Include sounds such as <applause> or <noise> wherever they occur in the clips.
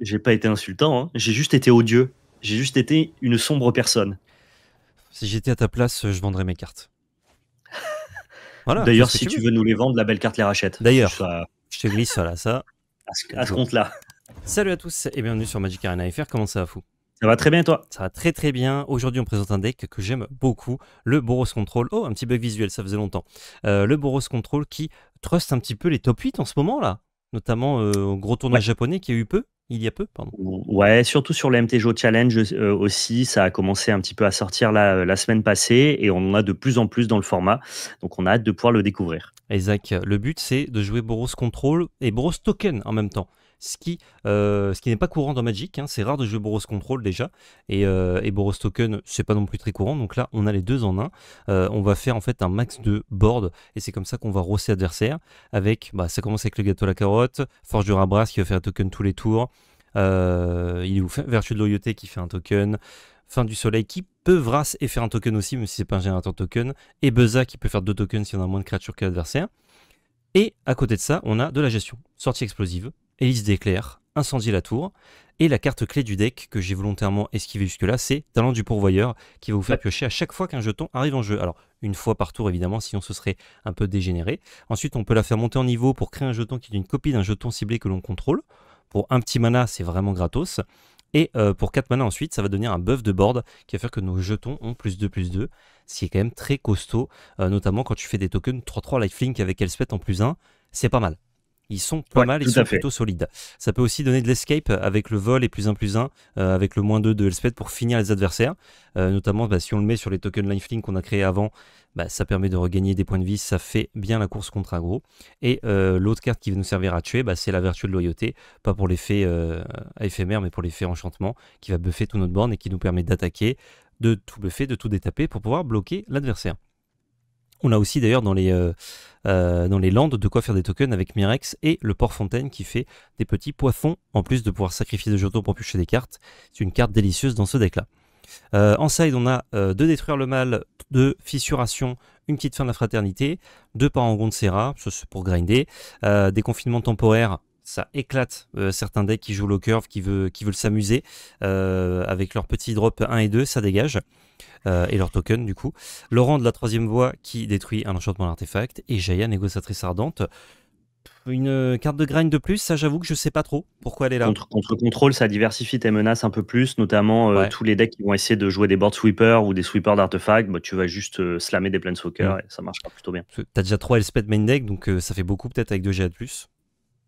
J'ai pas été insultant, hein. j'ai juste été odieux. J'ai juste été une sombre personne. Si j'étais à ta place, je vendrais mes cartes. <laughs> D'ailleurs, si tu veux. nous les vendre, la belle carte les rachète. D'ailleurs, je te glisse ça. À ce, à ce compte-là. Salut à tous et bienvenue sur Magic Arena FR. Comment ça va, fou ça va très bien toi Ça va très très bien. Aujourd'hui on présente un deck que j'aime beaucoup, le Boros Control. Oh, un petit bug visuel, ça faisait longtemps. Euh, le Boros Control qui trust un petit peu les top 8 en ce moment là, notamment euh, au gros tournoi japonais qui a eu peu il y a peu, pardon. Ouais, surtout sur le MTGO Challenge euh, aussi, ça a commencé un petit peu à sortir la, euh, la, semaine passée et on en a de plus en plus dans le format, donc on a hâte de pouvoir le découvrir. Isaac, le but c'est de jouer Boros Control et Boros Token en même temps ce qui, euh, qui n'est pas courant dans Magic. Hein. C'est rare de jouer Boros Control déjà, euh, et, Boros Token, c'est pas non plus très courant. Donc là, on a les deux en un. Euh, on va faire en fait un max de board, et c'est comme ça qu'on va rosser adversaire Avec, bah, ça commence avec le gâteau à la carotte, Forge du Rabras qui va faire un token tous les tours, il est Vertu de Loyauté qui fait un token. Fin du Soleil qui peut Vras et faire un token aussi, même si c'est pas un générateur token, et Beza qui peut faire deux tokens si on a moins de créatures que l'adversaire. Et à côté de ça, on a de la gestion. Sortie explosive, Hélice d'éclair, Incendie la tour. Et la carte clé du deck que j'ai volontairement esquivé jusque-là, c'est Talent du pourvoyeur, qui va vous faire piocher à chaque fois qu'un jeton arrive en jeu. Alors, une fois par tour, évidemment, sinon ce serait un peu dégénéré. Ensuite, on peut la faire monter en niveau pour créer un jeton qui est une copie d'un jeton ciblé que l'on contrôle. Pour un petit mana, c'est vraiment gratos. Et euh, pour 4 mana ensuite, ça va devenir un buff de board qui va faire que nos jetons ont plus 2 plus 2, ce qui est quand même très costaud, euh, notamment quand tu fais des tokens 3-3 lifelink avec Elspeth en plus 1, c'est pas mal ils sont pas mal, ils sont plutôt solides. Ça peut aussi donner de l'escape avec le vol et plus 1 plus 1, euh, avec le moins 2 de Elspeth pour finir les adversaires. Euh, notamment, bah, si on le met sur les tokens lifelink qu'on a créés avant, bah, ça permet de regagner des points de vie, ça fait bien la course contre aggro. Et euh, l'autre carte qui va nous servir à tuer, bah, c'est la vertu de loyauté, pas pour l'effet éphémère, mais pour l'effet enchantement, qui va buffer tout notre borne et qui nous permet d'attaquer, de tout buffer, de tout détaper pour pouvoir bloquer l'adversaire. On a aussi d'ailleurs dans les euh, euh, dans les landes de quoi faire des tokens avec Mirex et le port fontaine qui fait des petits poissons en plus de pouvoir sacrifier des jetons pour piocher des cartes. C'est une carte délicieuse dans ce deck là. Euh, en side, on a de détruire le mal, de fissuration, une petite fin de la fraternité, deux parangon de Serra, c'est pour grinder, des confinements temporaires, ça éclate certains decks qui jouent le curve, qui veulent, qui veulent s'amuser avec leurs petits drops 1 et 2, ça dégage. Euh, et leur token du coup. Laurent de la troisième voie qui détruit un enchantement d'artefact et Jaya, négociatrice ardente. Une carte de grind de plus, ça j'avoue que je sais pas trop pourquoi elle est là. Contre, contrôle, ça diversifie tes menaces un peu plus, notamment euh, tous les decks qui vont essayer de jouer des board sweepers ou des sweepers d'artefacts, bah, tu vas juste euh, slammer des planeswalkers soccer mm. et ça marche plutôt bien. T'as déjà 3 Elspeth main deck, donc ça fait beaucoup peut-être avec 2 GA de plus,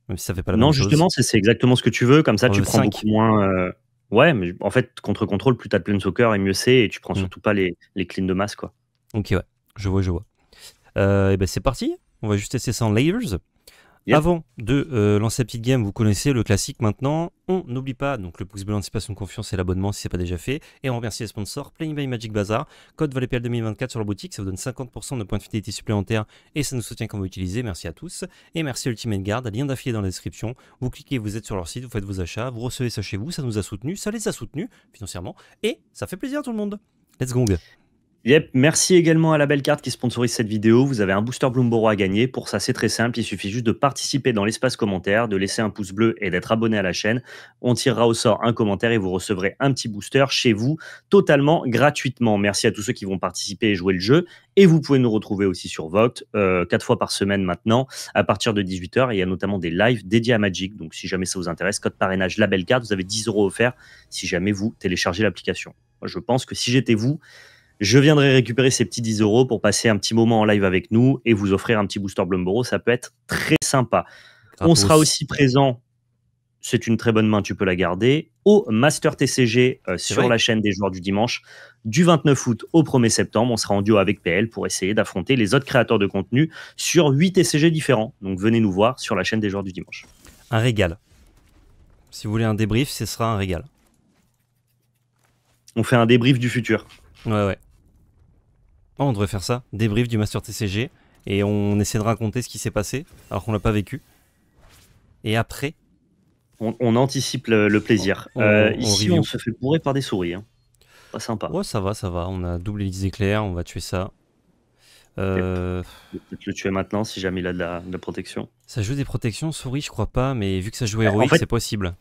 même si ça fait pas la Non, justement, c'est exactement ce que tu veux, comme ça tu prends 5. beaucoup moins Ouais, mais en fait, contre contrôle, plus t'as de plein soccer et mieux c'est, et tu prends mm. surtout pas les, les cleans de masse, quoi. Ok, ouais, je vois, je vois. Euh, et ben c'est parti, on va juste essayer ça en layers. Avant de euh, lancer la petite game, vous connaissez le classique maintenant. On n'oublie pas donc le pouce bleu, pas son confiance et l'abonnement si ce n'est pas déjà fait. Et on remercie les sponsors Playing by Magic Bazaar, code ValetPL 2024 sur leur boutique. Ça vous donne 50% de points de fidélité supplémentaires et ça nous soutient quand vous l'utilisez. Merci à tous. Et merci Ultimate Guard, lien d'affilié dans la description. Vous cliquez, vous êtes sur leur site, vous faites vos achats, vous recevez ça chez vous. Ça nous a soutenus, ça les a soutenus financièrement et ça fait plaisir à tout le monde. Let's go. Yep, merci également à la belle carte qui sponsorise cette vidéo. Vous avez un booster Bloomboro à gagner. Pour ça, c'est très simple. Il suffit juste de participer dans l'espace commentaire, de laisser un pouce bleu et d'être abonné à la chaîne. On tirera au sort un commentaire et vous recevrez un petit booster chez vous totalement gratuitement. Merci à tous ceux qui vont participer et jouer le jeu. Et vous pouvez nous retrouver aussi sur vote euh, quatre fois par semaine maintenant, à partir de 18h. il y a notamment des lives dédiés à Magic. Donc, si jamais ça vous intéresse, code parrainage la belle carte, vous avez 10 euros offerts si jamais vous téléchargez l'application. Je pense que si j'étais vous, je viendrai récupérer ces petits 10 euros pour passer un petit moment en live avec nous et vous offrir un petit booster Blumboro. Ça peut être très sympa. On sera aussi présent c'est une très bonne main, tu peux la garder, au Master TCG euh, sur la chaîne des joueurs du dimanche du 29 août au 1er septembre. On sera en duo avec PL pour essayer d'affronter les autres créateurs de contenu sur 8 TCG différents. Donc venez nous voir sur la chaîne des joueurs du dimanche. Un régal. Si vous voulez un débrief, ce sera un régal. On fait un débrief du futur. Ouais, ouais on devrait faire ça, débrief du master TCG, et on essaie de raconter ce qui s'est passé, alors qu'on l'a pas vécu. Et après On, anticipe le, plaisir. Euh, ici, on se fait bourrer par des souris. Hein. Pas sympa. Ouais, ça va, ça va. On a double élite éclair, on va tuer ça. Euh... Peut-être le tuer maintenant si jamais il a de la, protection. Ça joue des protections, souris, je crois pas, mais vu que ça joue bah, héroïque, c'est possible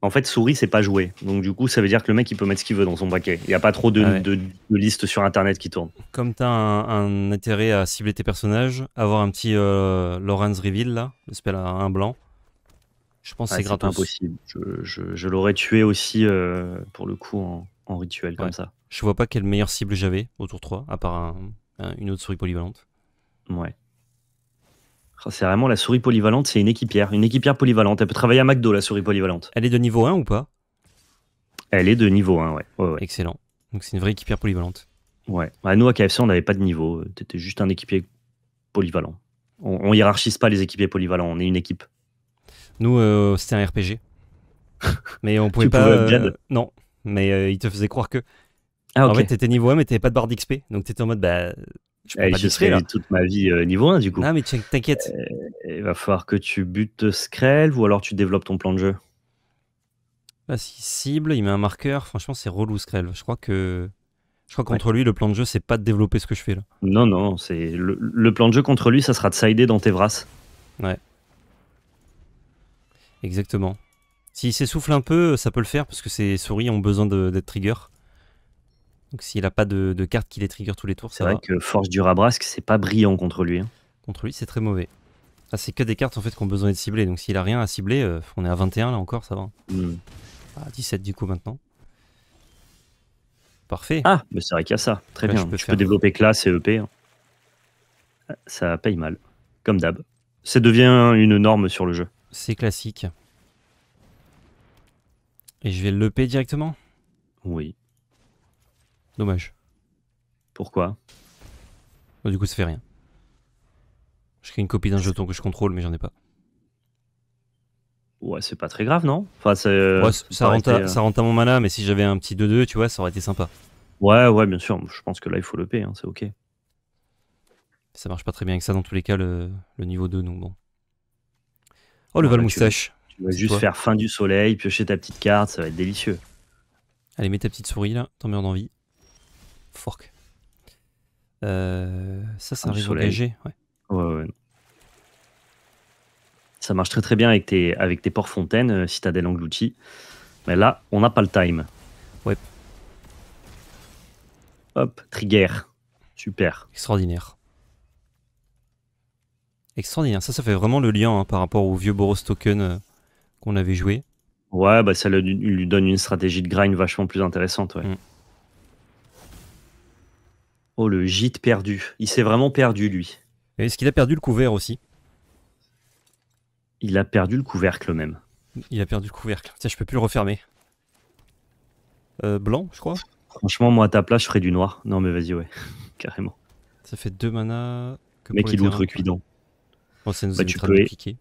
en fait, souris, c'est pas joué. Donc, du coup, ça veut dire que le mec, il peut mettre ce qu'il veut dans son paquet. Il n'y a pas trop ah de, listes sur Internet qui tournent. Comme tu as un, intérêt à cibler tes personnages, avoir un petit euh, Lawrence Reveal, là, le spell un blanc, je pense que c'est ah, gratos. impossible. Je, je, l'aurais tué aussi, euh, pour le coup, en, rituel, comme ça. Je vois pas quelle meilleure cible j'avais autour tour 3, à part une autre souris polyvalente. Ouais. Oh, c'est vraiment la souris polyvalente, c'est une équipière. Une équipière polyvalente. Elle peut travailler à McDo, la souris polyvalente. Elle est de niveau 1 ou pas Elle est de niveau 1, ouais. Excellent. Donc c'est une vraie équipière polyvalente. Ouais. À bah, nous, à KFC, on n'avait pas de niveau. T'étais juste un équipier polyvalent. On, hiérarchise pas les équipiers polyvalents, on est une équipe. Nous, euh, c'était un RPG. <laughs> mais on pouvait pas. Euh, non, mais euh, il te faisait croire que. Ah, En fait, t'étais niveau 1, mais t'avais pas de barre d'XP. Donc t'étais en mode, bah, je eh, serai hein. toute ma vie euh, niveau 1, du coup. Non, mais t'inquiète. Eh, il va falloir que tu butes Skrell ou alors tu développes ton plan de jeu. Là, bah, s'il cible, il met un marqueur. Franchement, c'est relou Skrell. Je crois que. Je crois contre lui, le plan de jeu, c'est pas de développer ce que je fais là. Non, non, c'est le, plan de jeu contre lui, ça sera de sider dans tes brasses. Ouais. Exactement. S'il s'essouffle un peu, ça peut le faire parce que ses souris ont besoin d'être trigger. Donc s'il n'a pas de, de, carte qui les trigger tous les tours, c'est vrai que Force du Rabrasque, c'est pas brillant contre lui. Hein. Contre lui, c'est très mauvais. Ah, c'est que des cartes en fait qu'on ont besoin de cibler. Donc s'il a rien à cibler, euh, on est à 21 là encore, ça va. 17 hein. hmm. ah, du coup maintenant. Parfait. Ah, mais c'est vrai qu'il y a ça. Très bien. Je peux, développer classe et EP. Hein. Ça paye mal, comme d'hab. Ça devient une norme sur le jeu. C'est classique. Et je vais l'EP directement Oui. Dommage. Pourquoi bah, Du coup, ça fait rien. Je crée une copie d'un jeton que je contrôle, mais j'en ai pas. Ouais, c'est pas très grave, non enfin, euh, ça, rentre à, euh. ça rentre à mon mana, mais si j'avais un petit 2-2, tu vois, ça aurait été sympa. Ouais, ouais, bien sûr. Je pense que là, il faut le payer. Hein, c'est ok. Ça marche pas très bien avec ça, dans tous les cas, le, niveau 2, donc bon. Oh, le Valmoustache Val-Moustache. Tu, vas juste faire fin du soleil, piocher ta petite carte, ça va être délicieux. Allez, mets ta petite souris là, t'en en d'envie. Fork. Euh, ça, ça ah, arrive Ouais. Ouais, ouais. Ça marche très très bien avec tes, avec tes ports fontaines, euh, des citadelle Mais là, on n'a pas le time. Ouais. Hop, trigger. Super. Extraordinaire. Extraordinaire. Ça, ça fait vraiment le lien hein, par rapport au vieux Boros Token euh, qu'on avait joué. Ouais, bah ça lui, donne une stratégie de grind vachement plus intéressante. Ouais. Mm. Oh, le gîte perdu. Il s'est vraiment perdu, lui. Est-ce qu'il a perdu le couvert aussi Il a perdu le couvercle même. Il a perdu le couvercle. Tiens, je peux plus le refermer. Euh, blanc, je crois. Franchement, moi, à ta place, je ferais du noir. Non, mais vas-y, ouais. <laughs> Carrément. Ça fait deux manas. Mec, il outrecuidant. Bon, oh, ça nous bah, tu peux piquer.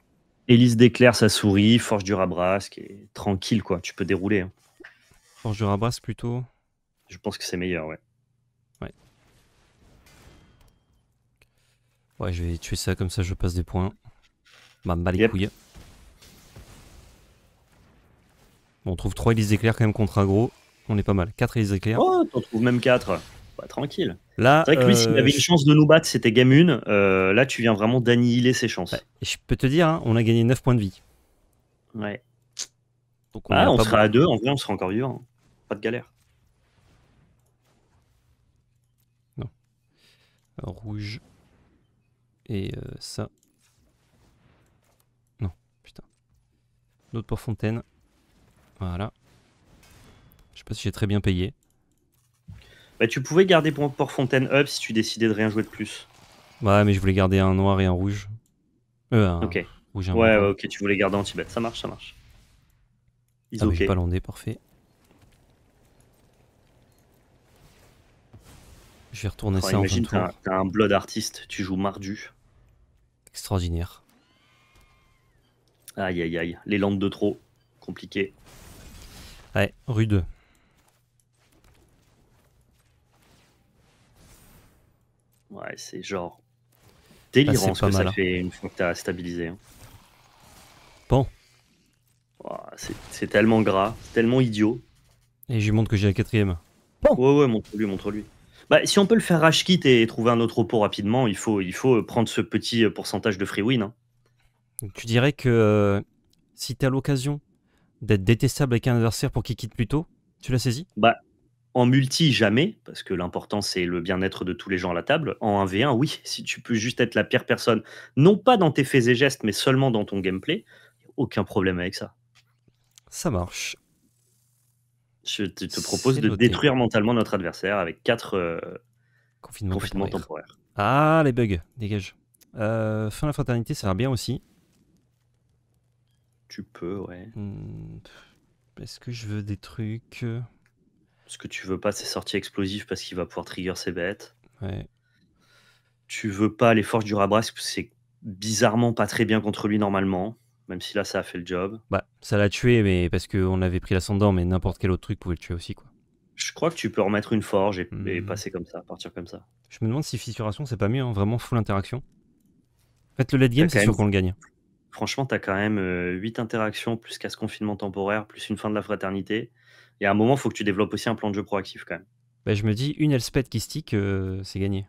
Élise d'éclair, sa souris, Forge du Rabrasque. est Tranquille, quoi. Tu peux dérouler. Hein. Forge du Rabras, plutôt. Je pense que c'est meilleur, ouais. Ouais, je vais tuer ça comme ça, je passe des points. Bah, mal bah, les couilles. Bon, on trouve 3 hélices éclairs quand même contre aggro. On est pas mal. 4 hélices éclairs Oh, t'en trouves même 4. Bah, tranquille. Là, c'est vrai que lui, s'il euh, avait une chance de nous battre, c'était game 1. Euh, là, tu viens vraiment d'annihiler ses chances. je peux te dire, hein, on a gagné 9 points de vie. Ouais. Donc on, ah, on sera à 2. En vrai, on sera encore vivant. Pas de galère. Non. Rouge. Et euh, ça. Non, putain. L'autre pour Fontaine. Voilà. Je sais pas si j'ai très bien payé. Bah, tu pouvais garder pour Port Fontaine up si tu décidais de rien jouer de plus. Ouais, mais je voulais garder un noir et un rouge. Euh, ok. ouais, ok, tu voulais garder en Tibet. Ça marche, ça marche. Ils ah, pas landé, parfait. Je vais retourner ça en Imagine T'as un, Blood artiste, tu joues Mardu. Extraordinaire. Aïe aïe aïe, les lampes de trop, compliqué. Ouais, rude. Ouais, c'est genre délirant ce que ça hein. fait une fois que t'as stabilisé. Hein. Bon. c'est tellement gras, tellement idiot. Et je lui montre que j'ai la quatrième. Bon. Ouais, ouais, montre-lui, montre-lui. Bah, si on peut le faire rage quitte et trouver un autre repos rapidement, il faut, il faut prendre ce petit euh, pourcentage de free win. Hein. tu dirais que euh, si tu as l'occasion d'être détestable avec un adversaire pour qu'il quitte plus tôt, tu l'as saisi bah, En multi, jamais, parce que l'important c'est le bien-être de tous les gens à la table. En 1v1, oui, <laughs> si tu peux juste être la pire personne, non pas dans tes faits et gestes, mais seulement dans ton gameplay, aucun problème avec ça. Ça marche. Je te, propose de détruire mentalement notre adversaire avec quatre euh, confinements confinement temporaires. Ah, les bugs, dégage. Euh, fin de la fraternité, ça va bien aussi. Tu peux, ouais. Hmm, est-ce que je veux des trucs euh? Ce que tu veux pas, c'est sortir explosives parce qu'il va pouvoir trigger ses bêtes. Ouais. Tu veux pas les forces du Rabras, c'est bizarrement pas très bien contre lui normalement même si là ça a fait le job. Bah, ça l'a tué, mais parce qu'on avait pris l'ascendant, mais n'importe quel autre truc pouvait le tuer aussi, quoi. Je crois que tu peux remettre une forge et, hmm. passer comme ça, partir comme ça. Je me demande si fissuration c'est pas mieux, hein, vraiment full interaction. En fait, le late game, c'est sûr qu'on le gagne. Franchement, t'as quand même 8 euh, interactions, plus casse confinement temporaire, plus une fin de la fraternité. Et à un moment, faut que tu développes aussi un plan de jeu proactif quand même. Bah, je me dis, une elspeth qui stick, euh, c'est gagné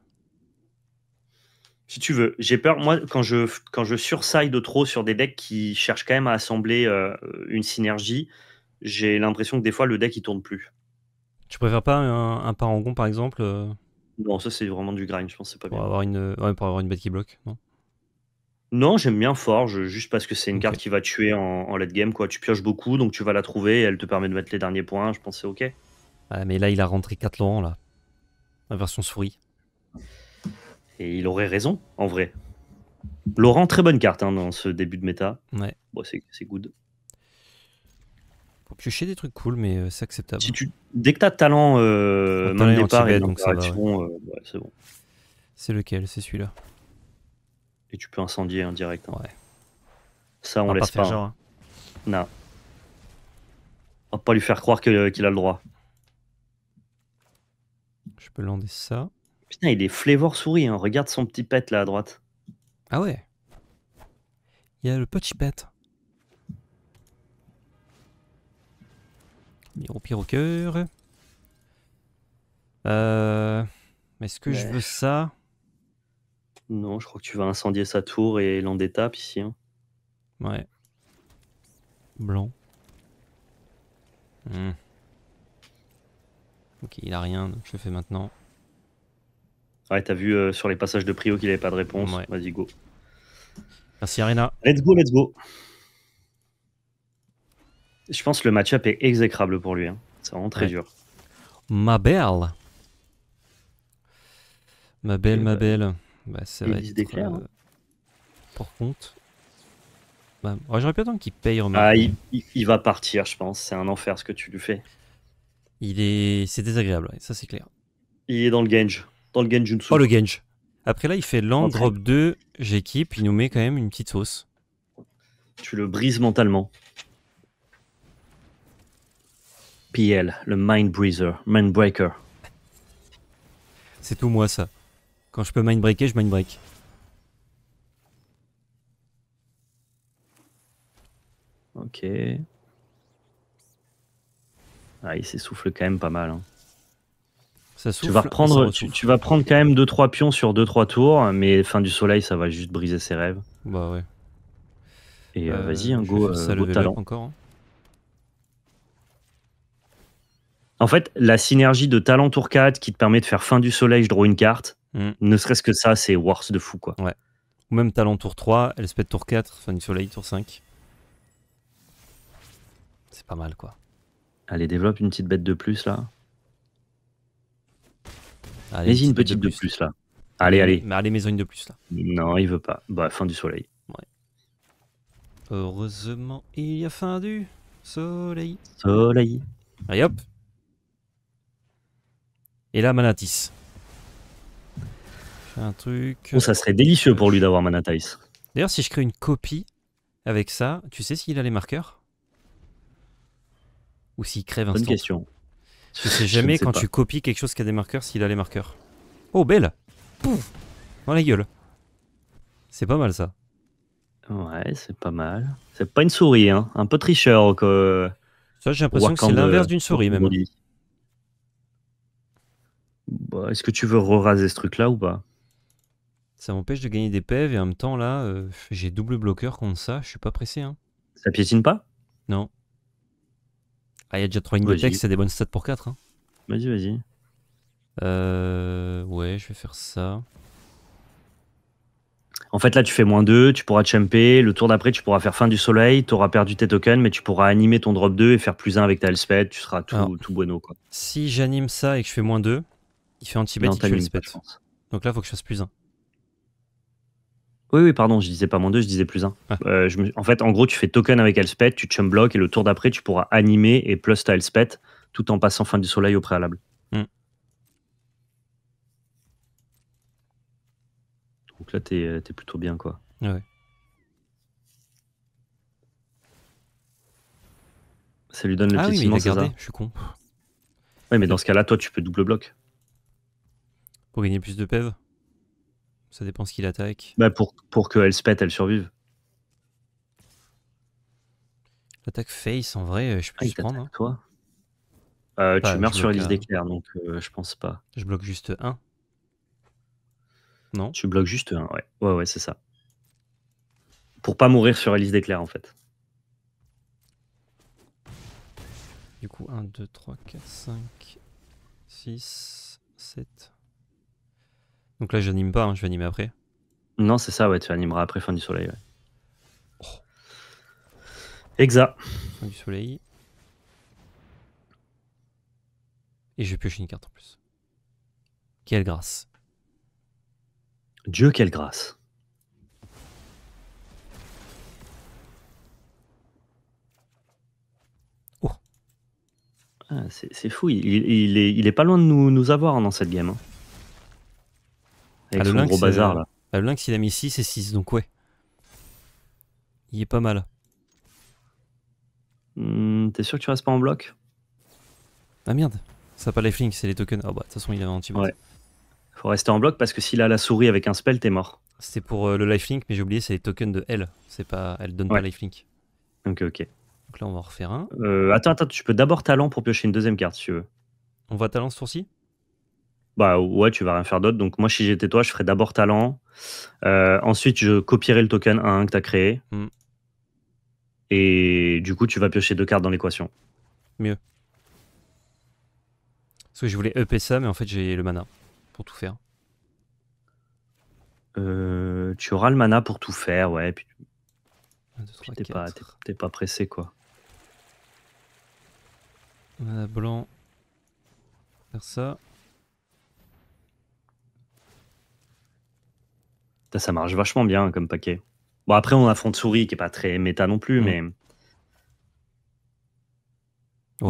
si tu veux, j'ai peur, moi, quand je, quand je trop sur des decks qui cherchent quand même à assembler euh, une synergie, j'ai l'impression que des fois, le deck, il tourne plus. Tu préfères pas un, parangon, par exemple euh? Non, ça, c'est vraiment du grind, je pense, c'est pas pour Avoir une, pour avoir une bête qui bloque, non non, j'aime bien Forge, juste parce que c'est une carte qui va tuer en, late game. Quoi. Tu pioches beaucoup, donc tu vas la trouver, et elle te permet de mettre les derniers points, je pense que c'est ok. Ah, mais là, il a rentré 4 Laurent, là. La version souris. Et il aurait raison, en vrai. Laurent, très bonne carte hein, dans ce début de méta. Ouais. Bon, c'est good. Faut piocher des trucs cool, mais euh, c'est acceptable. Si tu... Dès que t'as talent, euh, même départ donc euh, c'est bon. C'est lequel C'est celui-là. Et tu peux incendier en hein, direct. Hein. Ouais. Ça, on, laisse pas. Non. On va pas lui faire croire euh, qu'il a le droit. Je peux lander ça. Putain, il est flévor souris, hein. regarde son petit pet là à droite. Ah ouais Il y a le petit pet. Pire au euh, Est-ce que je veux ça Non, je crois que tu vas incendier sa tour et l'en d'étape ici. Hein. Ouais. Blanc. Hmm. Ok, il a rien, donc je le fais maintenant. Ouais, t'as vu euh, sur les passages de Prio qu'il avait pas de réponse. Vas-y, go. Merci, Arena. Let's go, let's go. Je pense que le match-up est exécrable pour lui. Hein. C'est vraiment très dur. Ma belle. Ma belle, ma euh, belle. Bah, ça va hein. euh, Pour compte. Bah, J'aurais pu attendre qu'il paye en ah, il, il, va partir, je pense. C'est un enfer ce que tu lui fais. Il est. C'est désagréable, ça c'est clair. Il est dans le gange dans le Genjutsu. Oh, le Gange. Après, là, il fait land, drop 2, j'équipe, il nous met quand même une petite sauce. Tu le brises mentalement. PL, le Mind Breather, Breaker. C'est tout moi, ça. Quand je peux mind breaker, je mind break. Ok. Ah, il s'essouffle quand même pas mal. Hein tu, vas reprendre, tu, vas prendre quand même 2-3 pions sur 2-3 tours, mais fin du soleil, ça va juste briser ses rêves. Bah ouais. Et euh, euh, vas-y, un go, euh, talent. Encore, hein. En fait, la synergie de talent tour 4 qui te permet de faire fin du soleil, je draw une carte, hmm. ne serait-ce que ça, c'est worse de fou quoi. Ouais. Ou même talent tour 3, LSP tour 4, fin du soleil tour 5. C'est pas mal quoi. Allez, développe une petite bête de plus là. Allez, une petite de plus. là. Allez, allez. Mais allez, maison une de plus là. Non, il veut pas. Bah, fin du soleil. Ouais. Heureusement, il y a fin du soleil. Soleil. Allez hop. Et là, Manatis. Un truc. Oh, ça serait délicieux pour lui d'avoir Manatis. D'ailleurs, si je crée une copie avec ça, tu sais s'il a les marqueurs Ou s'il crève Bonne tu sais jamais quand tu copies quelque chose qui a des marqueurs s'il a les marqueurs. Oh, belle Pouf Dans la gueule. C'est pas mal ça. Ouais, c'est pas mal. C'est pas une souris, hein. Un peu tricheur que. Euh, ça, j'ai l'impression que c'est l'inverse d'une souris même. Bah, Est-ce que tu veux raser ce truc-là ou pas Ça m'empêche de gagner des pèves et en même temps là, euh, j'ai double bloqueur contre ça. Je suis pas pressé. Hein. Ça piétine pas Non. Ah, il y a déjà 3 de texte, c'est des bonnes stats pour 4. Hein. Vas-y, vas-y. Euh, ouais, je vais faire ça. En fait, là, tu fais moins 2, tu pourras champer. Le tour d'après, tu pourras faire fin du soleil. Tu auras perdu tes tokens, mais tu pourras animer ton drop 2 et faire plus 1 avec ta Elspeth. Tu seras tout, bueno. Quoi. Si j'anime ça et que je fais moins 2, il fait anti-bet, il Donc là, il faut que je fasse plus 1. Oui, oui, pardon, je disais pas moins 2, je disais plus 1. Ah. Euh, en fait, en gros, tu fais token avec Elspeth, tu chum block et le tour d'après, tu pourras animer et plus ta Elspeth tout en passant fin du soleil au préalable. Hmm. Donc là, euh, t'es plutôt bien, quoi. Ça lui donne le ah petit mais je suis con. ouais mais dans ce cas-là, toi, tu peux double bloc. Pour gagner plus de pèves e ça dépend ce qu'il attaque. Bah pour, pour que pète, elle survive. L'attaque face, en vrai, euh, je peux ah, le prendre. Hein. Euh, tu meurs sur Elise euh, d'éclair, donc je pense pas. Je bloque juste un. Non Tu bloques juste un, ouais. Ouais, ouais, c'est ça. Pour pas mourir sur Elise d'éclair, en fait. Du coup, 1, 2, 3, 4, 5, 6, 7, donc là, j'anime pas, hein, je vais animer après. Non, c'est ça, ouais, tu animeras après Fin du Soleil. Ouais. Oh. Exa. Fin du Soleil. Et je piocher une carte en plus. Quelle grâce. Dieu, quelle grâce. Oh. Ah, c'est fou, il, il, est, pas loin de nous, nous avoir hein, dans cette game. Hein. Ah, avec le gros bazar euh, là. Ah, le il a mis 6 et 6, donc ouais. Il est pas mal. Hmm, t'es sûr que tu restes pas en bloc Ah merde, ça pas lifelink, c'est les tokens. Ah bah de toute façon il est anti -bot. Ouais. Faut rester en bloc parce que s'il a la souris avec un spell, t'es mort. C'était pour euh, le lifelink, mais j'ai oublié, c'est les tokens de elle. C'est pas, elle donne pas lifelink. Ok, ok. Donc là, on va en refaire un. Euh, attends, attends, tu peux d'abord talent pour piocher une deuxième carte si tu veux. On va talent ce tour-ci bah ouais, tu vas rien faire d'autre. Donc moi, si j'étais toi, je ferais d'abord talent. Euh, ensuite, je copierais le token 1 que tu as créé. Hmm. Et du coup, tu vas piocher deux cartes dans l'équation. Mieux. Parce que je voulais EP ça, mais en fait, j'ai le mana pour tout faire. Euh, tu auras le mana pour tout faire, ouais. t'es pas, pas pressé, quoi. blanc. Faire ça. Ça, marche vachement bien comme paquet. Bon, après, on affronte Front Souris qui est pas très méta non plus, mm. mais.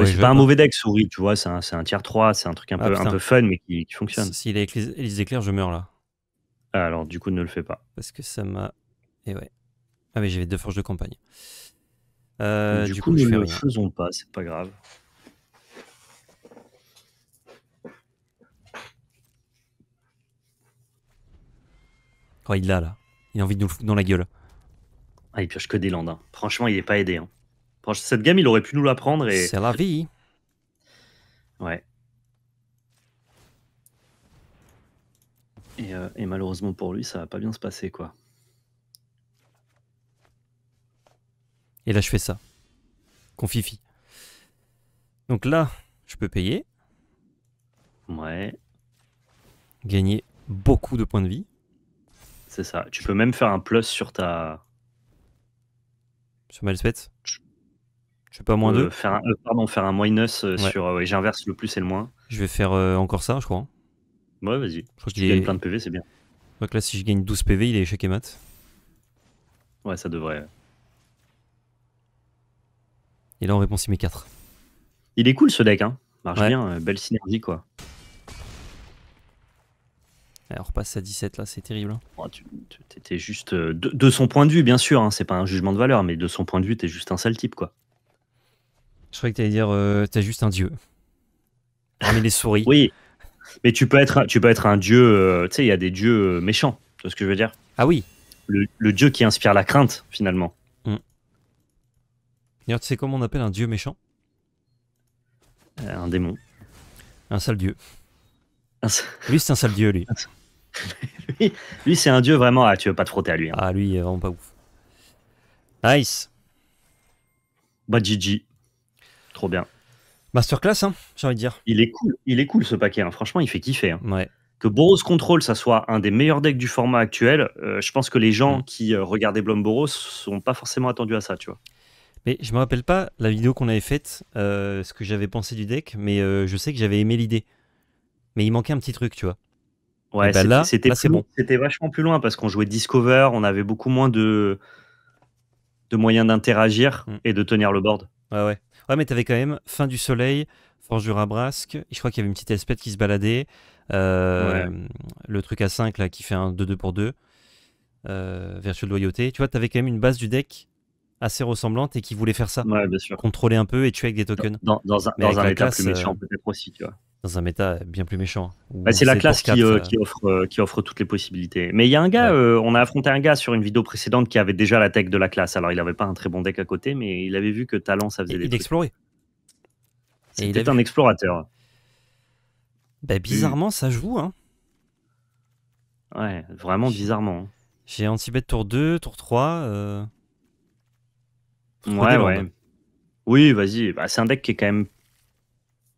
c'est pas un mauvais deck, Souris, tu vois. C'est un, un, tier 3, c'est un truc un, ah, peu, peu fun, mais qui, fonctionne. S'il est avec les je meurs là. Ah, alors, du coup, ne le fais pas. Parce que ça m'a. Et eh ouais. Ah, mais j'avais deux forges de campagne. Euh, du, du, coup, ne le faisons pas, c'est pas grave. Oh, il l'a là. Il a envie de nous foutre dans la gueule. Ah, il pioche que des landes. Franchement, il est pas aidé. Hein. Franchement, cette gamme, il aurait pu nous la prendre. Et... C'est la vie. Ouais. Et, euh, et, malheureusement pour lui, ça va pas bien se passer, quoi. Et là, je fais ça. Confifi. Donc là, je peux payer. Ouais. Gagner beaucoup de points de vie. C'est ça. Tu peux même faire un plus sur ta. Sur ma Je sais pas, moins 2 faire euh, Pardon, faire un minus euh, sur. Euh, j'inverse le plus et le moins. Je vais faire encore ça, je crois. Hein. Ouais, vas-y. Je crois gagne plein de PV, c'est bien. Donc là, si je gagne 12 PV, il est échec et mat. Ouais, ça devrait. Et là, en réponse, il met 4. Il est cool ce deck, hein. Marche bien, belle synergie, quoi. Alors eh, repasse à 17 là, c'est terrible. Hein. Oh, t'étais tu étais juste. Euh, de, son point de vue, bien sûr, hein, c'est pas un jugement de valeur, mais de son point de vue, t'es juste un sale type, quoi. Je croyais que t'allais dire, euh, t'es juste un dieu. Parmi les souris. oui, mais tu peux être, tu peux être un dieu. Euh, tu sais, il y a des dieux méchants, tu ce que je veux dire Ah oui. Le, dieu qui inspire la crainte, finalement. Mm. D'ailleurs, tu sais comment on appelle un dieu méchant Un démon. Un sale dieu. Un... Lui, c'est un sale dieu, lui. <laughs> lui, lui c'est un dieu vraiment. Ah, tu veux pas te frotter à lui. Hein. Ah, lui, il est vraiment pas ouf. Nice. Bah, GG. Trop bien. Masterclass, hein, j'ai envie de dire. Il est cool, il est cool ce paquet. Hein. Franchement, il fait kiffer. Hein. Ouais. Que Boros Control, ça soit un des meilleurs decks du format actuel, euh, je pense que les gens mm. qui euh, regardaient regardaient Boros sont pas forcément attendus à ça, tu vois. Mais je me rappelle pas la vidéo qu'on avait faite, euh, ce que j'avais pensé du deck, mais je sais que j'avais aimé l'idée. Mais il manquait un petit truc, tu vois. Ouais, c'était vachement plus loin parce qu'on jouait Discover, on avait beaucoup moins de, de moyens d'interagir mm. et de tenir le board. Ouais, ouais. Ouais, mais t'avais quand même Fin du Soleil, Forge du Rabrasque, je crois qu'il y avait une petite espèce qui se baladait, euh, le truc à 5 là qui fait un 2-2 pour 2, euh, de Loyauté. Tu vois, t'avais quand même une base du deck assez ressemblante et qui voulait faire ça. Contrôler un peu et tuer avec des tokens. Dans, un, état plus méchant, euh, peut-être aussi, tu vois dans un méta bien plus méchant. Bah, c'est la classe euh, euh, euh, qui, offre, toutes les possibilités. Mais il y a un gars, on a affronté un gars sur une vidéo précédente qui avait déjà la tech de la classe. Alors il n'avait pas un très bon deck à côté, mais il avait vu que talent, ça faisait des. Il explorait. C'était un explorateur. Bah, bizarrement, ça joue. Hein. Ouais, vraiment bizarrement. J'ai anti tour 2, tour 3. ouais, ouais. Oui, vas-y. Bah, c'est un deck qui est quand même